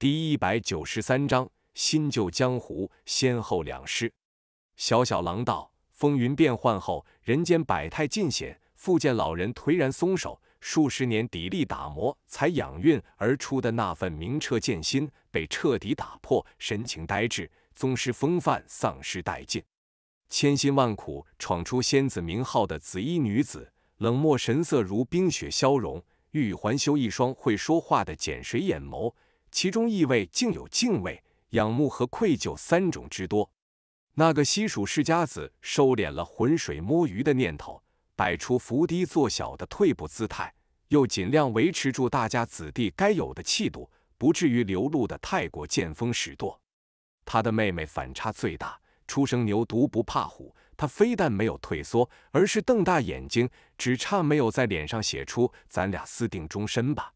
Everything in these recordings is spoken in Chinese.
第一百九十三章新旧江湖先后两失。小小狼道风云变幻后，人间百态尽显。复见老人颓然松手，数十年砥砺打磨才养运而出的那份明澈剑心被彻底打破，神情呆滞，宗师风范丧失殆尽。千辛万苦闯出仙子名号的紫衣女子，冷漠神色如冰雪消融，欲语还休，一双会说话的碱水眼眸。其中意味竟有敬畏、仰慕和愧疚三种之多。那个西蜀世家子收敛了浑水摸鱼的念头，摆出伏低做小的退步姿态，又尽量维持住大家子弟该有的气度，不至于流露的太过见风使舵。他的妹妹反差最大，初生牛犊不怕虎，他非但没有退缩，而是瞪大眼睛，只差没有在脸上写出“咱俩私定终身吧”。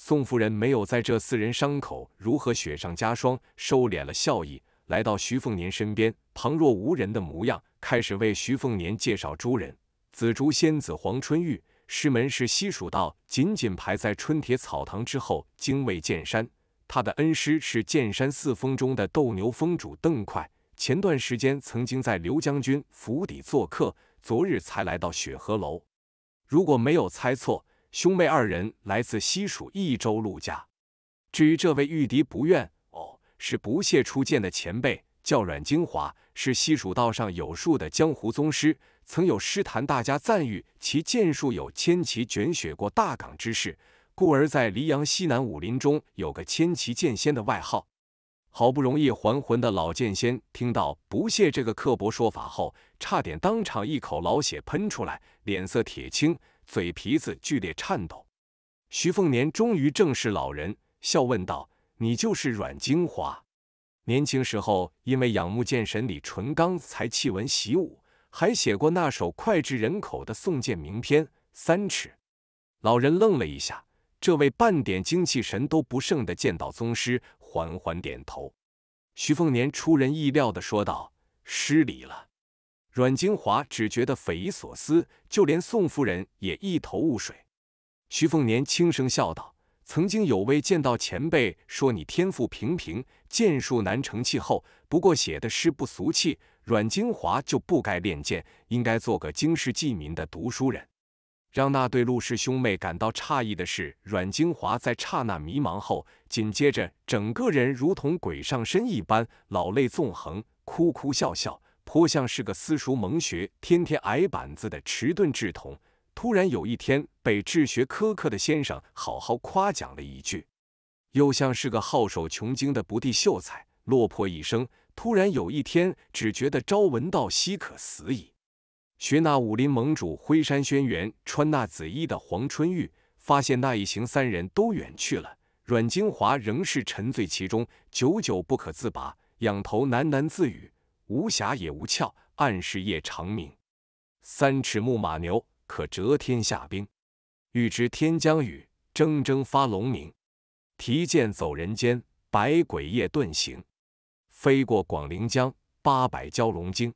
宋夫人没有在这四人伤口如何雪上加霜，收敛了笑意，来到徐凤年身边，旁若无人的模样，开始为徐凤年介绍诸人。紫竹仙子黄春玉，师门是西蜀道，仅仅排在春铁草堂之后，精卫剑山。他的恩师是剑山四峰中的斗牛峰主邓快，前段时间曾经在刘将军府邸做客，昨日才来到雪河楼。如果没有猜错。兄妹二人来自西蜀益州陆家。至于这位御敌不愿，哦，是不屑出剑的前辈，叫阮金华，是西蜀道上有数的江湖宗师，曾有诗坛大家赞誉其剑术有千骑卷雪过大港之势，故而在黎阳西南武林中有个千骑剑仙的外号。好不容易还魂的老剑仙听到不屑这个刻薄说法后，差点当场一口老血喷出来，脸色铁青。嘴皮子剧烈颤抖，徐凤年终于正视老人，笑问道：“你就是阮金华？年轻时候因为仰慕剑神李淳罡，才弃文习武，还写过那首脍炙人口的宋剑名篇《三尺》。”老人愣了一下，这位半点精气神都不剩的剑道宗师缓缓点头。徐凤年出人意料的说道：“失礼了。”阮金华只觉得匪夷所思，就连宋夫人也一头雾水。徐凤年轻声笑道：“曾经有位剑道前辈说你天赋平平，剑术难成气候。不过写的诗不俗气，阮金华就不该练剑，应该做个经世济民的读书人。”让那对陆氏兄妹感到诧异的是，阮金华在刹那迷茫后，紧接着整个人如同鬼上身一般，老泪纵横，哭哭笑笑。颇像是个私塾蒙学，天天挨板子的迟钝稚童，突然有一天被治学苛刻的先生好好夸奖了一句；又像是个好手穷经的不第秀才，落魄一生，突然有一天只觉得朝闻道，夕可死矣。学那武林盟主灰山轩辕穿那紫衣的黄春玉，发现那一行三人都远去了，阮金华仍是沉醉其中，久久不可自拔，仰头喃喃自语。无瑕也无俏，暗是夜长明。三尺牧马牛，可折天下兵。欲知天将雨，铮铮发龙鸣。提剑走人间，百鬼夜遁形。飞过广陵江，八百蛟龙惊。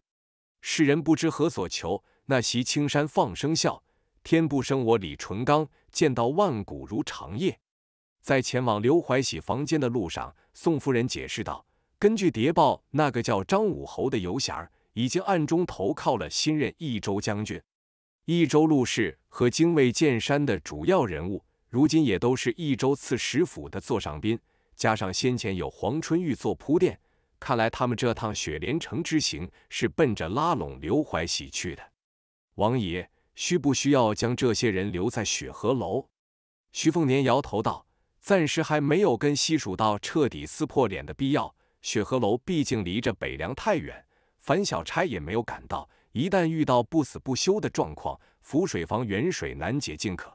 世人不知何所求，那袭青山放声笑。天不生我李淳罡，剑道万古如长夜。在前往刘怀喜房间的路上，宋夫人解释道。根据谍报，那个叫张武侯的游侠已经暗中投靠了新任益州将军。益州陆氏和精卫剑山的主要人物，如今也都是益州刺史府的座上宾。加上先前有黄春玉做铺垫，看来他们这趟雪莲城之行是奔着拉拢刘怀喜去的。王爷，需不需要将这些人留在雪河楼？徐凤年摇头道：“暂时还没有跟西蜀道彻底撕破脸的必要。”雪河楼毕竟离着北凉太远，樊小钗也没有赶到。一旦遇到不死不休的状况，浮水房远水难解近渴，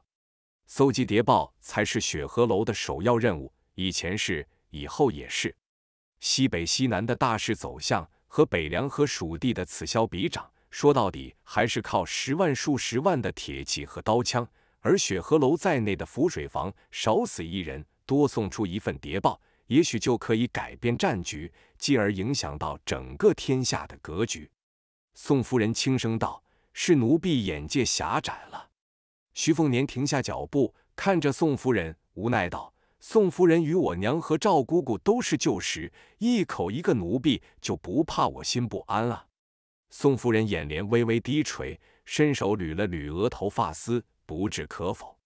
搜集谍报才是雪河楼的首要任务。以前是，以后也是。西北、西南的大势走向和北凉和蜀地的此消彼长，说到底还是靠十万、数十万的铁骑和刀枪。而雪河楼在内的浮水房，少死一人，多送出一份谍报。也许就可以改变战局，继而影响到整个天下的格局。”宋夫人轻声道，“是奴婢眼界狭窄了。”徐凤年停下脚步，看着宋夫人，无奈道：“宋夫人与我娘和赵姑姑都是旧识，一口一个奴婢，就不怕我心不安啊？”宋夫人眼帘微微低垂，伸手捋了捋额头发丝，不置可否。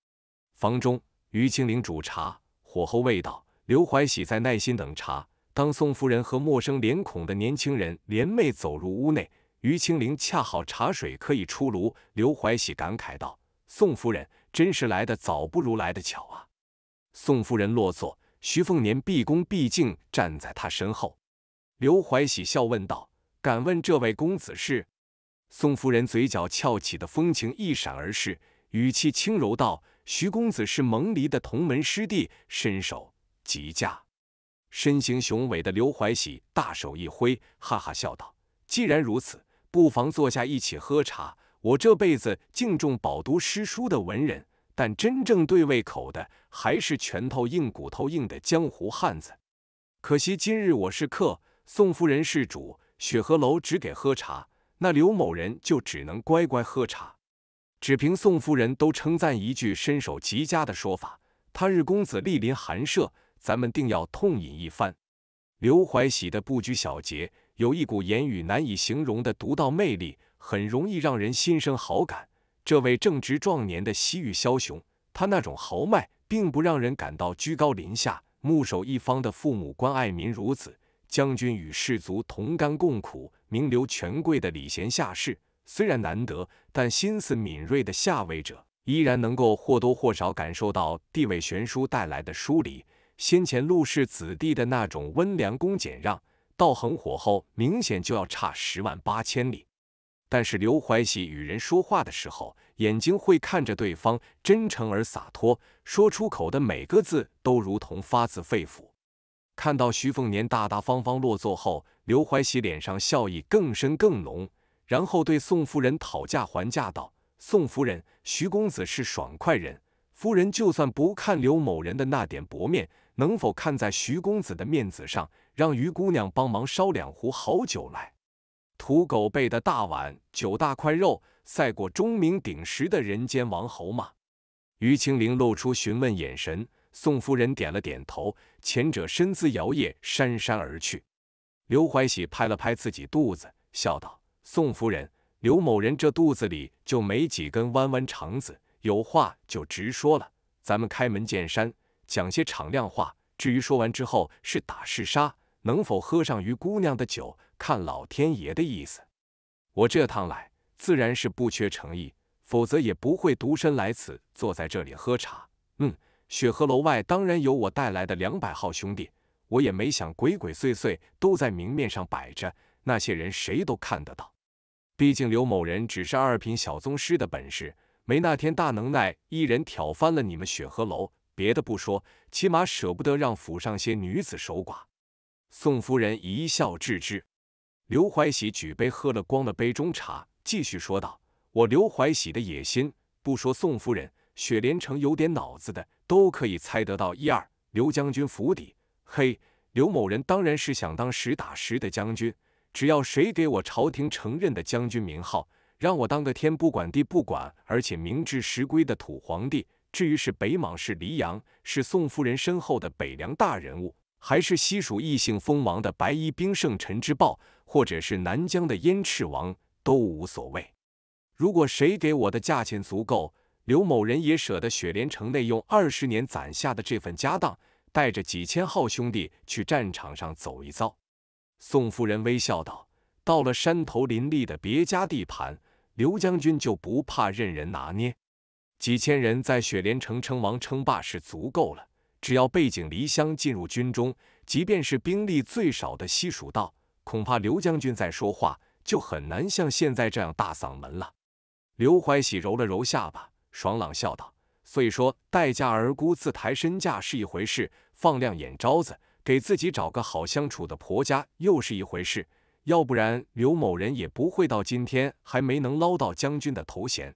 房中，于清灵煮茶，火候未到。刘怀喜在耐心等茶，当宋夫人和陌生脸孔的年轻人联袂走入屋内，于清灵恰好茶水可以出炉。刘怀喜感慨道：“宋夫人真是来的早不如来的巧啊！”宋夫人落座，徐凤年毕恭毕敬站在她身后。刘怀喜笑问道：“敢问这位公子是？”宋夫人嘴角翘起的风情一闪而逝，语气轻柔道：“徐公子是蒙离的同门师弟，伸手。”极佳，身形雄伟的刘怀喜大手一挥，哈哈笑道：“既然如此，不妨坐下一起喝茶。我这辈子敬重饱读诗书的文人，但真正对胃口的还是拳头硬、骨头硬的江湖汉子。可惜今日我是客，宋夫人是主，雪河楼只给喝茶，那刘某人就只能乖乖喝茶。只凭宋夫人都称赞一句身手极佳的说法，他日公子莅临寒舍。”咱们定要痛饮一番。刘怀喜的不拘小节，有一股言语难以形容的独到魅力，很容易让人心生好感。这位正值壮年的西域枭雄，他那种豪迈，并不让人感到居高临下。目守一方的父母官爱民如子，将军与士卒同甘共苦，名流权贵的礼贤下士，虽然难得，但心思敏锐的下位者依然能够或多或少感受到地位悬殊带来的疏离。先前陆氏子弟的那种温良恭俭让，到横火后明显就要差十万八千里。但是刘怀喜与人说话的时候，眼睛会看着对方，真诚而洒脱，说出口的每个字都如同发自肺腑。看到徐凤年大大方方落座后，刘怀喜脸上笑意更深更浓，然后对宋夫人讨价还价道：“宋夫人，徐公子是爽快人。”夫人，就算不看刘某人的那点薄面，能否看在徐公子的面子上，让于姑娘帮忙烧两壶好酒来？土狗背的大碗九大块肉，赛过钟鸣鼎食的人间王侯吗？于青灵露出询问眼神，宋夫人点了点头。前者身姿摇曳，姗姗而去。刘怀喜拍了拍自己肚子，笑道：“宋夫人，刘某人这肚子里就没几根弯弯肠子。”有话就直说了，咱们开门见山，讲些敞亮话。至于说完之后是打是杀，能否喝上于姑娘的酒，看老天爷的意思。我这趟来，自然是不缺诚意，否则也不会独身来此，坐在这里喝茶。嗯，雪河楼外当然有我带来的两百号兄弟，我也没想鬼鬼祟祟，都在明面上摆着，那些人谁都看得到。毕竟刘某人只是二品小宗师的本事。没那天大能耐，一人挑翻了你们雪河楼。别的不说，起码舍不得让府上些女子守寡。宋夫人一笑置之。刘怀喜举杯喝了光了杯中茶，继续说道：“我刘怀喜的野心，不说宋夫人，雪莲城有点脑子的都可以猜得到一二。刘将军府邸，嘿，刘某人当然是想当实打实的将军。只要谁给我朝廷承认的将军名号。”让我当个天不管地不管，而且明至实归的土皇帝。至于是北莽是黎阳是宋夫人身后的北凉大人物，还是西蜀异姓封王的白衣兵圣陈之豹，或者是南疆的燕赤王，都无所谓。如果谁给我的价钱足够，刘某人也舍得雪莲城内用二十年攒下的这份家当，带着几千号兄弟去战场上走一遭。宋夫人微笑道：“到了山头林立的别家地盘。”刘将军就不怕任人拿捏？几千人在雪莲城称王称霸是足够了。只要背井离乡进入军中，即便是兵力最少的西蜀道，恐怕刘将军再说话就很难像现在这样大嗓门了。刘怀喜揉了揉下巴，爽朗笑道：“所以说，待价而沽、自抬身价是一回事；放亮眼招子，给自己找个好相处的婆家又是一回事。”要不然，刘某人也不会到今天还没能捞到将军的头衔。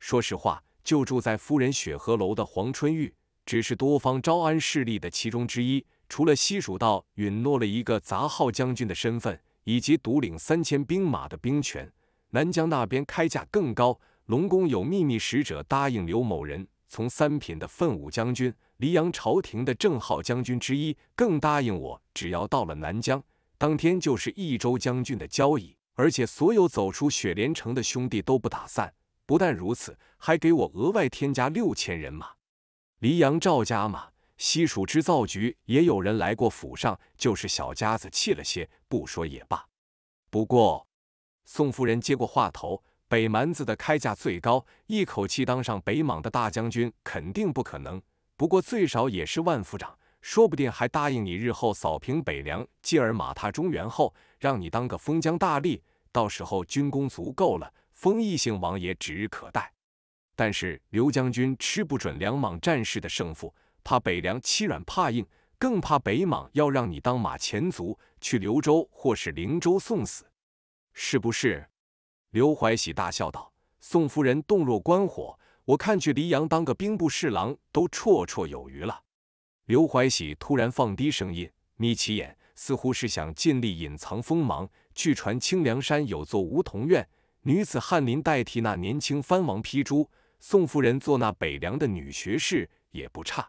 说实话，就住在夫人雪河楼的黄春玉，只是多方招安势力的其中之一。除了西蜀道允诺了一个杂号将军的身份，以及独领三千兵马的兵权，南疆那边开价更高。龙宫有秘密使者答应刘某人从三品的奋武将军，黎阳朝廷的正号将军之一，更答应我，只要到了南疆。当天就是益州将军的交椅，而且所有走出雪莲城的兄弟都不打散。不但如此，还给我额外添加六千人马。黎阳赵家嘛，西蜀织造局也有人来过府上，就是小家子气了些，不说也罢。不过宋夫人接过话头，北蛮子的开价最高，一口气当上北莽的大将军肯定不可能，不过最少也是万夫长。说不定还答应你日后扫平北凉，继而马踏中原后，让你当个封疆大吏。到时候军功足够了，封邑姓王爷指日可待。但是刘将军吃不准梁莽战事的胜负，怕北凉欺软怕硬，更怕北莽要让你当马前卒，去刘州或是灵州送死，是不是？刘怀喜大笑道：“宋夫人洞若观火，我看去黎阳当个兵部侍郎都绰绰有余了。”刘怀喜突然放低声音，眯起眼，似乎是想尽力隐藏锋芒。据传清凉山有座梧桐院，女子翰林代替那年轻藩王批珠，宋夫人做那北凉的女学士也不差。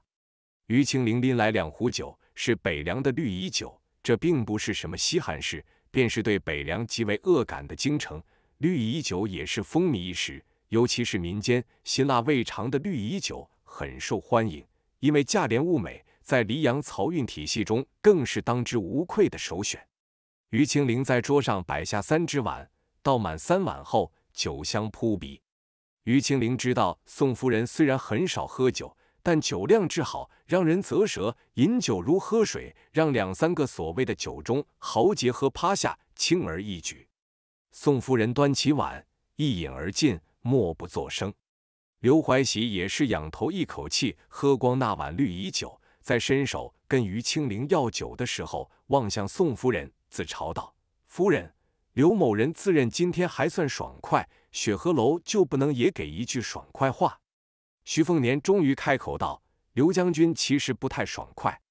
于清灵拎来两壶酒，是北凉的绿蚁酒。这并不是什么稀罕事，便是对北凉极为恶感的京城，绿蚁酒也是风靡一时，尤其是民间辛辣味长的绿蚁酒很受欢迎，因为价廉物美。在溧阳漕运体系中，更是当之无愧的首选。于清灵在桌上摆下三只碗，倒满三碗后，酒香扑鼻。于清灵知道宋夫人虽然很少喝酒，但酒量之好让人啧舌，饮酒如喝水，让两三个所谓的酒中豪杰喝趴下轻而易举。宋夫人端起碗一饮而尽，默不作声。刘怀喜也是仰头一口气喝光那碗绿蚁酒。在伸手跟于清灵要酒的时候，望向宋夫人，自嘲道：“夫人，刘某人自认今天还算爽快，雪河楼就不能也给一句爽快话？”徐凤年终于开口道：“刘将军其实不太爽快。”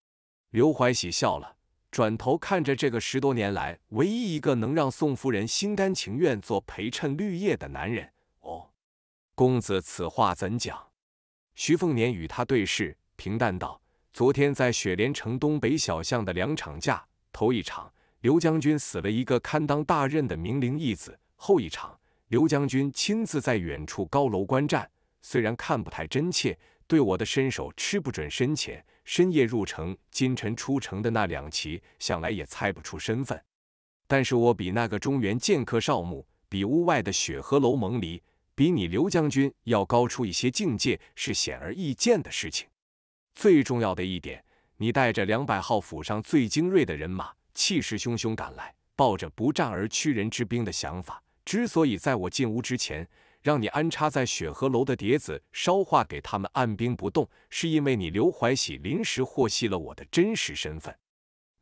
刘怀喜笑了，转头看着这个十多年来唯一一个能让宋夫人心甘情愿做陪衬绿叶的男人：“哦，公子此话怎讲？”徐凤年与他对视，平淡道。昨天在雪莲城东北小巷的两场架，头一场刘将军死了一个堪当大任的名伶义子，后一场刘将军亲自在远处高楼观战，虽然看不太真切，对我的身手吃不准深浅。深夜入城、今晨出城的那两骑，想来也猜不出身份。但是我比那个中原剑客少慕，比屋外的雪河楼蒙离，比你刘将军要高出一些境界，是显而易见的事情。最重要的一点，你带着两百号府上最精锐的人马，气势汹汹赶来，抱着不战而屈人之兵的想法。之所以在我进屋之前，让你安插在雪河楼的碟子烧化给他们按兵不动，是因为你刘怀喜临时获悉了我的真实身份。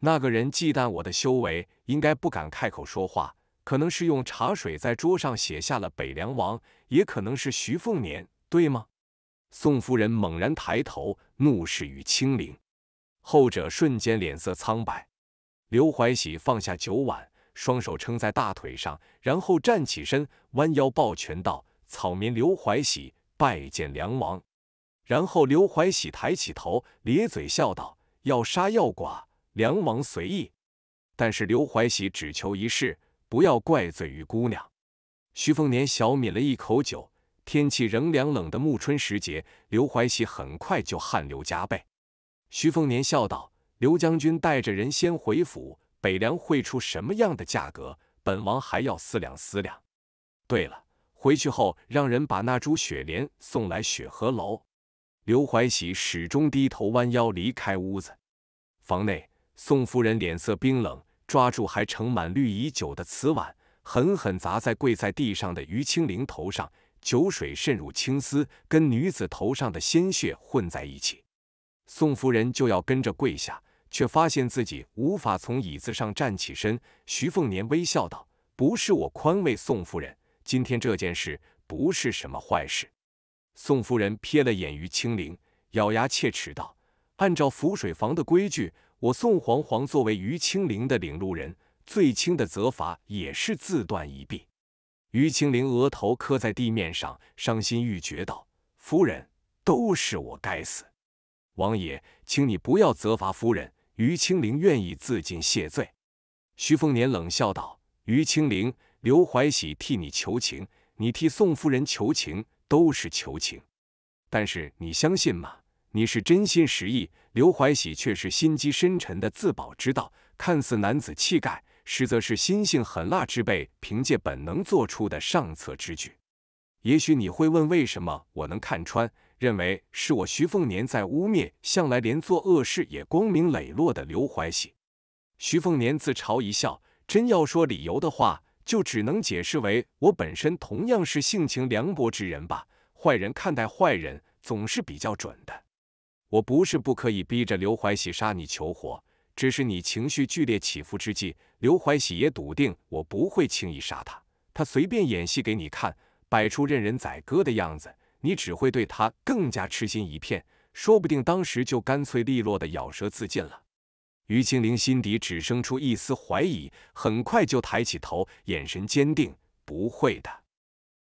那个人忌惮我的修为，应该不敢开口说话，可能是用茶水在桌上写下了“北凉王”，也可能是徐凤年，对吗？宋夫人猛然抬头，怒视于青灵，后者瞬间脸色苍白。刘怀喜放下酒碗，双手撑在大腿上，然后站起身，弯腰抱拳道：“草民刘怀喜拜见梁王。”然后刘怀喜抬起头，咧嘴笑道：“要杀要剐，梁王随意。但是刘怀喜只求一事，不要怪罪于姑娘。”徐凤年小抿了一口酒。天气仍凉冷的暮春时节，刘怀喜很快就汗流浃背。徐凤年笑道：“刘将军带着人先回府，北凉会出什么样的价格，本王还要思量思量。对了，回去后让人把那株雪莲送来雪河楼。”刘怀喜始终低头弯腰离开屋子。房内，宋夫人脸色冰冷，抓住还盛满绿已久的瓷碗，狠狠砸在跪在地上的于清灵头上。酒水渗入青丝，跟女子头上的鲜血混在一起。宋夫人就要跟着跪下，却发现自己无法从椅子上站起身。徐凤年微笑道：“不是我宽慰宋夫人，今天这件事不是什么坏事。”宋夫人瞥了眼于清灵，咬牙切齿道：“按照浮水房的规矩，我宋皇皇作为于清灵的领路人，最轻的责罚也是自断一臂。”于清灵额头磕在地面上，伤心欲绝道：“夫人，都是我该死。王爷，请你不要责罚夫人，于清灵愿意自尽谢罪。”徐凤年冷笑道：“于清灵，刘怀喜替你求情，你替宋夫人求情，都是求情。但是你相信吗？你是真心实意，刘怀喜却是心机深沉的自保之道，看似男子气概。”实则是心性狠辣之辈凭借本能做出的上策之举。也许你会问，为什么我能看穿，认为是我徐凤年在污蔑？向来连做恶事也光明磊落的刘怀喜。徐凤年自嘲一笑，真要说理由的话，就只能解释为我本身同样是性情凉薄之人吧。坏人看待坏人，总是比较准的。我不是不可以逼着刘怀喜杀你求活。只是你情绪剧烈起伏之际，刘怀喜也笃定我不会轻易杀他。他随便演戏给你看，摆出任人宰割的样子，你只会对他更加痴心一片，说不定当时就干脆利落的咬舌自尽了。于青灵心底只生出一丝怀疑，很快就抬起头，眼神坚定：“不会的。”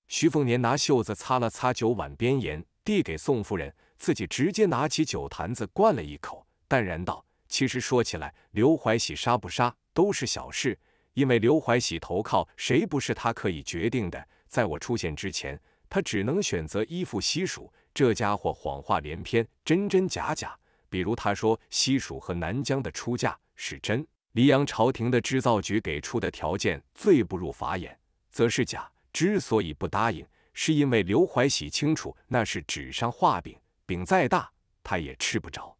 徐凤年拿袖子擦了擦酒碗边沿，递给宋夫人，自己直接拿起酒坛子灌了一口，淡然道。其实说起来，刘怀喜杀不杀都是小事，因为刘怀喜投靠谁不是他可以决定的。在我出现之前，他只能选择依附西蜀。这家伙谎话连篇，真真假假。比如他说西蜀和南疆的出价是真，黎阳朝廷的织造局给出的条件最不入法眼，则是假。之所以不答应，是因为刘怀喜清楚那是纸上画饼，饼再大他也吃不着。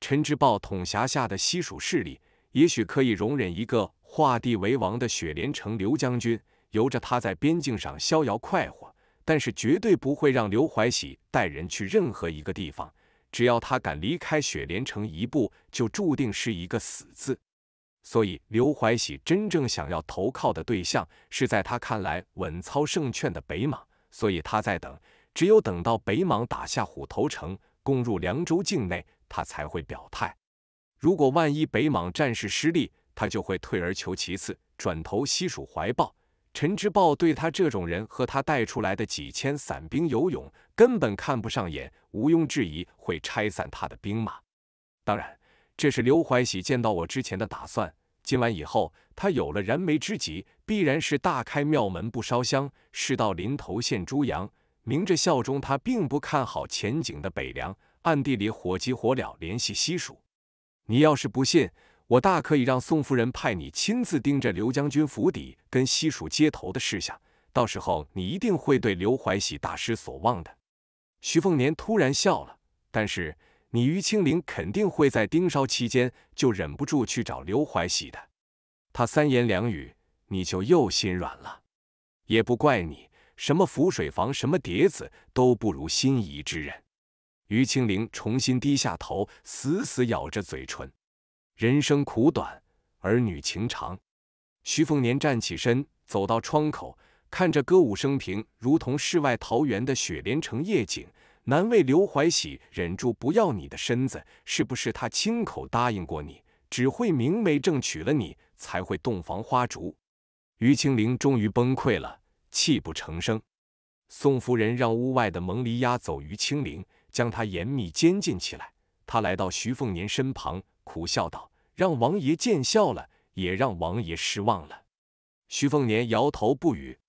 陈之豹统辖下的西蜀势力，也许可以容忍一个画地为王的雪莲城刘将军，由着他在边境上逍遥快活；但是绝对不会让刘怀喜带人去任何一个地方。只要他敢离开雪莲城一步，就注定是一个死字。所以，刘怀喜真正想要投靠的对象，是在他看来稳操胜券的北莽。所以他在等，只有等到北莽打下虎头城，攻入凉州境内。他才会表态。如果万一北莽战事失利，他就会退而求其次，转投西蜀怀抱。陈之豹对他这种人和他带出来的几千散兵游勇根本看不上眼，毋庸置疑会拆散他的兵马。当然，这是刘怀喜见到我之前的打算。今晚以后，他有了燃眉之急，必然是大开庙门不烧香，事到临头献猪羊，明着效忠他并不看好前景的北凉。暗地里火急火燎联系西蜀，你要是不信，我大可以让宋夫人派你亲自盯着刘将军府邸跟西蜀接头的事项，到时候你一定会对刘怀喜大失所望的。徐凤年突然笑了，但是你于清灵肯定会在盯梢期间就忍不住去找刘怀喜的，他三言两语你就又心软了，也不怪你，什么浮水房，什么碟子，都不如心仪之人。于清灵重新低下头，死死咬着嘴唇。人生苦短，儿女情长。徐凤年站起身，走到窗口，看着歌舞升平、如同世外桃源的雪莲城夜景，难为刘怀喜忍住不要你的身子，是不是他亲口答应过你，只会明媒正娶了你才会洞房花烛？于清灵终于崩溃了，泣不成声。宋夫人让屋外的蒙离鸦走，于清灵。将他严密监禁起来。他来到徐凤年身旁，苦笑道：“让王爷见笑了，也让王爷失望了。”徐凤年摇头不语。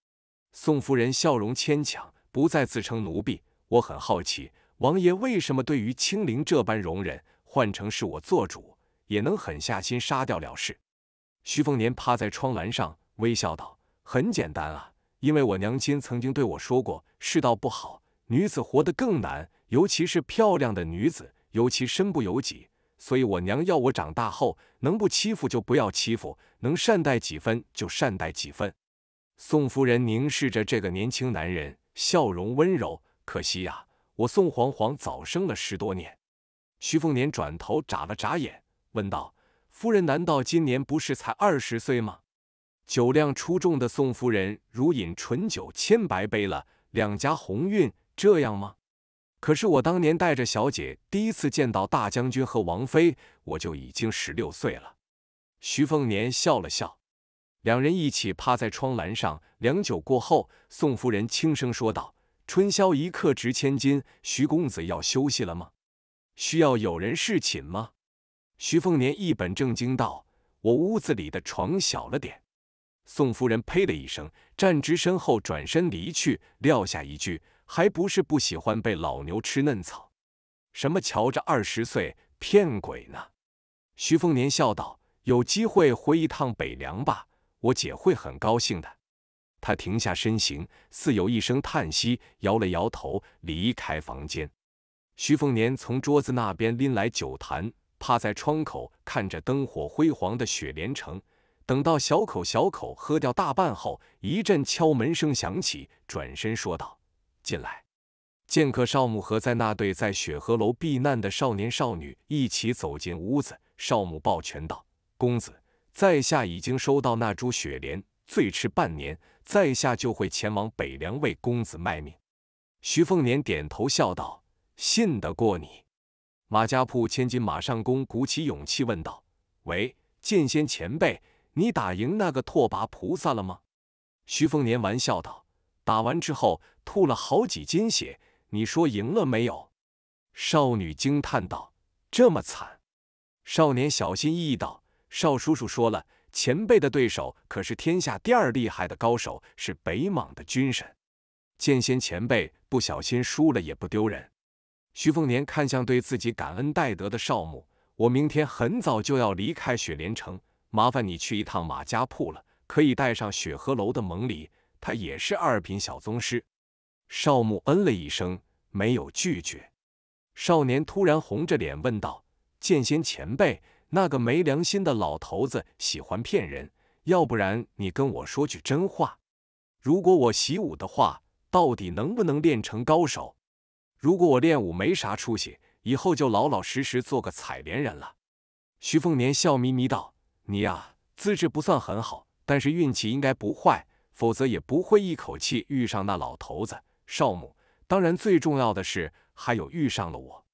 宋夫人笑容牵强，不再自称奴婢。我很好奇，王爷为什么对于青灵这般容忍？换成是我做主，也能狠下心杀掉了事。徐凤年趴在窗栏上，微笑道：“很简单啊，因为我娘亲曾经对我说过，世道不好。”女子活得更难，尤其是漂亮的女子，尤其身不由己。所以我娘要我长大后能不欺负就不要欺负，能善待几分就善待几分。宋夫人凝视着这个年轻男人，笑容温柔。可惜呀，我宋皇皇早生了十多年。徐凤年转头眨了眨眼，问道：“夫人难道今年不是才二十岁吗？”酒量出众的宋夫人如饮醇酒千百杯了，两颊红晕。这样吗？可是我当年带着小姐第一次见到大将军和王妃，我就已经十六岁了。徐凤年笑了笑，两人一起趴在窗栏上。良久过后，宋夫人轻声说道：“春宵一刻值千金，徐公子要休息了吗？需要有人侍寝吗？”徐凤年一本正经道：“我屋子里的床小了点。”宋夫人呸的一声，站直身后转身离去，撂下一句。还不是不喜欢被老牛吃嫩草，什么瞧着二十岁骗鬼呢？徐凤年笑道：“有机会回一趟北凉吧，我姐会很高兴的。”他停下身形，似有一声叹息，摇了摇头，离开房间。徐凤年从桌子那边拎来酒坛，趴在窗口看着灯火辉煌的雪莲城。等到小口小口喝掉大半后，一阵敲门声响起，转身说道。进来，剑客少母和在那对在雪河楼避难的少年少女一起走进屋子。少母抱拳道：“公子，在下已经收到那株雪莲，最迟半年，在下就会前往北凉为公子卖命。”徐凤年点头笑道：“信得过你。”马家铺千金马上公鼓起勇气问道：“喂，剑仙前辈，你打赢那个拓跋菩萨了吗？”徐凤年玩笑道：“打完之后。”吐了好几斤血，你说赢了没有？少女惊叹道：“这么惨。”少年小心翼翼道：“邵叔叔说了，前辈的对手可是天下第二厉害的高手，是北莽的军神剑仙前辈。不小心输了也不丢人。”徐凤年看向对自己感恩戴德的少母：“我明天很早就要离开雪莲城，麻烦你去一趟马家铺了，可以带上雪河楼的蒙离，他也是二品小宗师。”少木嗯了一声，没有拒绝。少年突然红着脸问道：“剑仙前辈，那个没良心的老头子喜欢骗人，要不然你跟我说句真话？如果我习武的话，到底能不能练成高手？如果我练武没啥出息，以后就老老实实做个采莲人了。”徐凤年笑眯眯道：“你呀，资质不算很好，但是运气应该不坏，否则也不会一口气遇上那老头子。”少母，当然最重要的是还有遇上了我，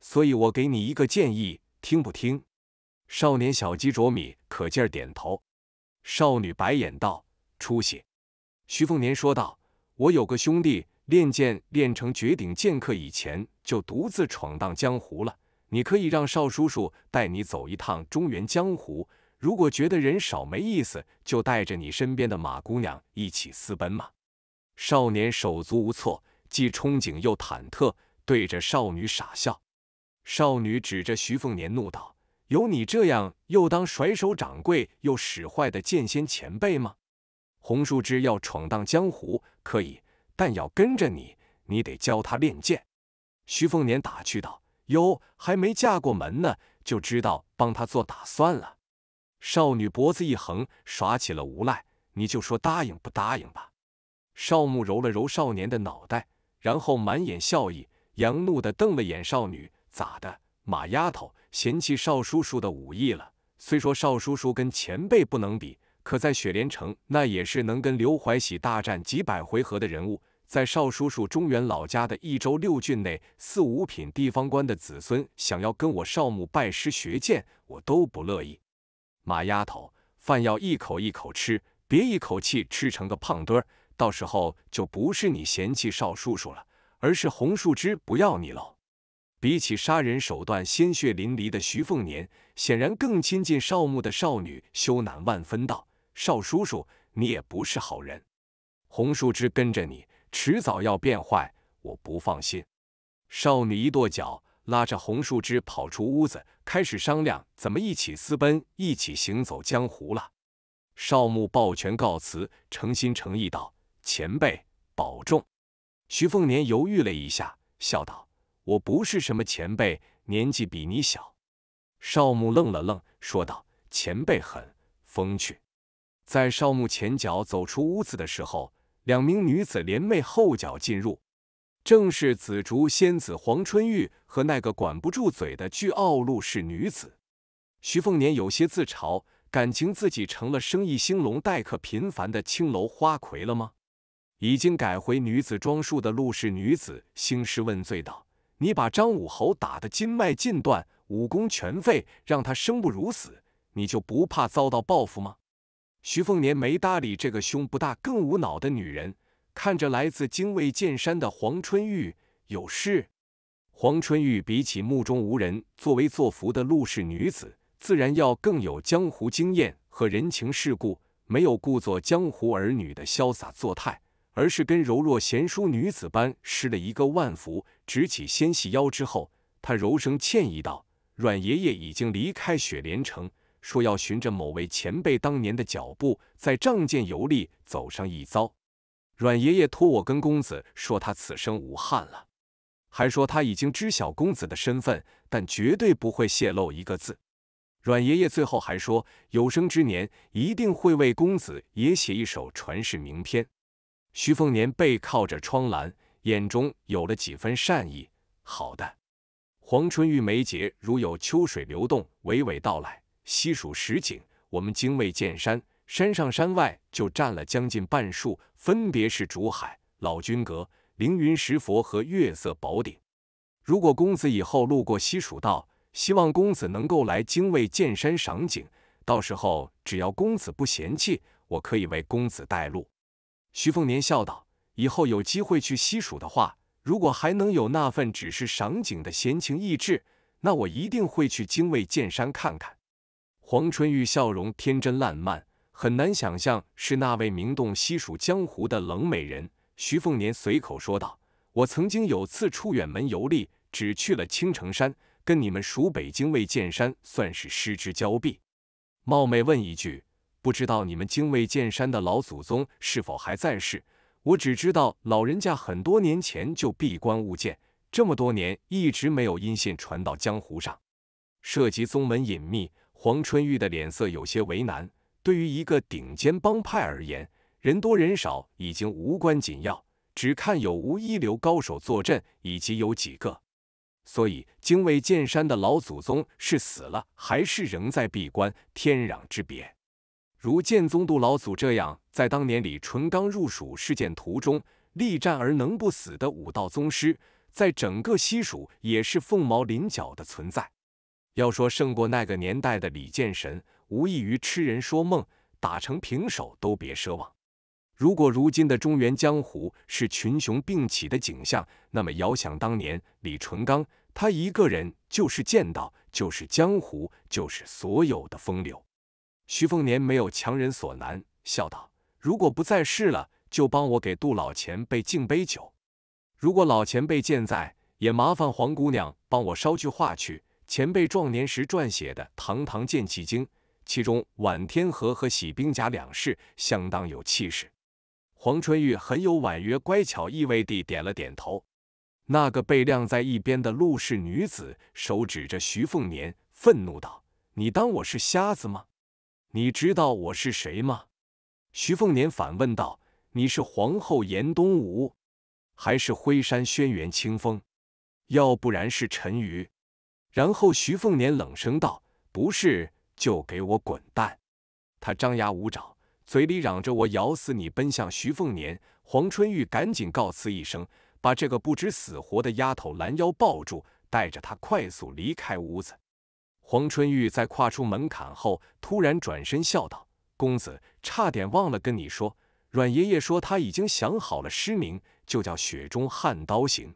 所以我给你一个建议，听不听？少年小鸡啄米，可劲儿点头。少女白眼道：“出息。”徐凤年说道：“我有个兄弟，练剑练成绝顶剑客，以前就独自闯荡江湖了。你可以让邵叔叔带你走一趟中原江湖，如果觉得人少没意思，就带着你身边的马姑娘一起私奔嘛。”少年手足无措，既憧憬又忐忑，对着少女傻笑。少女指着徐凤年怒道：“有你这样又当甩手掌柜又使坏的剑仙前辈吗？”红树枝要闯荡江湖，可以，但要跟着你，你得教他练剑。”徐凤年打趣道：“哟，还没嫁过门呢，就知道帮他做打算了。”少女脖子一横，耍起了无赖：“你就说答应不答应吧。”少慕揉了揉少年的脑袋，然后满眼笑意，佯怒地瞪了眼少女：“咋的，马丫头嫌弃少叔叔的武艺了？虽说少叔叔跟前辈不能比，可在雪莲城，那也是能跟刘怀喜大战几百回合的人物。在少叔叔中原老家的一州六郡内，四五品地方官的子孙想要跟我少慕拜师学剑，我都不乐意。马丫头，饭要一口一口吃，别一口气吃成个胖墩儿。”到时候就不是你嫌弃邵叔叔了，而是红树枝不要你喽。比起杀人手段鲜血淋漓的徐凤年，显然更亲近少慕的少女羞赧万分道：“邵叔叔，你也不是好人，红树枝跟着你迟早要变坏，我不放心。”少女一跺脚，拉着红树枝跑出屋子，开始商量怎么一起私奔，一起行走江湖了。少慕抱拳告辞，诚心诚意道。前辈保重。徐凤年犹豫了一下，笑道：“我不是什么前辈，年纪比你小。”少慕愣了愣，说道：“前辈很风趣。”在少慕前脚走出屋子的时候，两名女子联袂后脚进入，正是紫竹仙子黄春玉和那个管不住嘴的巨傲陆氏女子。徐凤年有些自嘲，感情自己成了生意兴隆、待客频繁的青楼花魁了吗？已经改回女子装束的陆氏女子兴师问罪道：“你把张武侯打得筋脉尽断，武功全废，让他生不如死，你就不怕遭到报复吗？”徐凤年没搭理这个胸不大、更无脑的女人，看着来自精卫剑山的黄春玉，有事。黄春玉比起目中无人、作威作福的陆氏女子，自然要更有江湖经验和人情世故，没有故作江湖儿女的潇洒作态。而是跟柔弱贤淑女子般施了一个万福，直起纤细腰之后，他柔声歉意道：“阮爷爷已经离开雪莲城，说要循着某位前辈当年的脚步，在仗剑游历走上一遭。阮爷爷托我跟公子说，他此生无憾了，还说他已经知晓公子的身份，但绝对不会泄露一个字。阮爷爷最后还说，有生之年一定会为公子也写一首传世名篇。”徐凤年背靠着窗栏，眼中有了几分善意。好的，黄春玉眉睫如有秋水流动，娓娓道来西蜀十景。我们精卫见山，山上山外就占了将近半数，分别是竹海、老君阁、凌云石佛和月色宝顶。如果公子以后路过西蜀道，希望公子能够来精卫见山赏景。到时候只要公子不嫌弃，我可以为公子带路。徐凤年笑道：“以后有机会去西蜀的话，如果还能有那份只是赏景的闲情逸致，那我一定会去精卫剑山看看。”黄春玉笑容天真烂漫，很难想象是那位名动西蜀江湖的冷美人。徐凤年随口说道：“我曾经有次出远门游历，只去了青城山，跟你们蜀北精卫剑山算是失之交臂。冒昧问一句。”不知道你们精卫剑山的老祖宗是否还在世？我只知道老人家很多年前就闭关悟剑，这么多年一直没有音信传到江湖上。涉及宗门隐秘，黄春玉的脸色有些为难。对于一个顶尖帮派而言，人多人少已经无关紧要，只看有无一流高手坐镇以及有几个。所以，精卫剑山的老祖宗是死了还是仍在闭关，天壤之别。如剑宗杜老祖这样，在当年李淳刚入蜀事件途中力战而能不死的武道宗师，在整个西蜀也是凤毛麟角的存在。要说胜过那个年代的李剑神，无异于痴人说梦，打成平手都别奢望。如果如今的中原江湖是群雄并起的景象，那么遥想当年李淳刚，他一个人就是剑道，就是江湖，就是所有的风流。徐凤年没有强人所难，笑道：“如果不在世了，就帮我给杜老前辈敬杯酒；如果老前辈健在，也麻烦黄姑娘帮我捎句话去。前辈壮年时撰写的《堂堂剑气经》，其中挽天河和洗兵甲两式，相当有气势。”黄春玉很有婉约乖巧意味地点了点头。那个被晾在一边的陆氏女子，手指着徐凤年，愤怒道：“你当我是瞎子吗？”你知道我是谁吗？”徐凤年反问道，“你是皇后严冬吴，还是辉山轩辕清风，要不然是陈瑜？”然后徐凤年冷声道：“不是就给我滚蛋！”他张牙舞爪，嘴里嚷着“我咬死你”，奔向徐凤年。黄春玉赶紧告辞一声，把这个不知死活的丫头拦腰抱住，带着她快速离开屋子。黄春玉在跨出门槛后，突然转身笑道：“公子，差点忘了跟你说，阮爷爷说他已经想好了诗名，就叫《雪中悍刀行》。”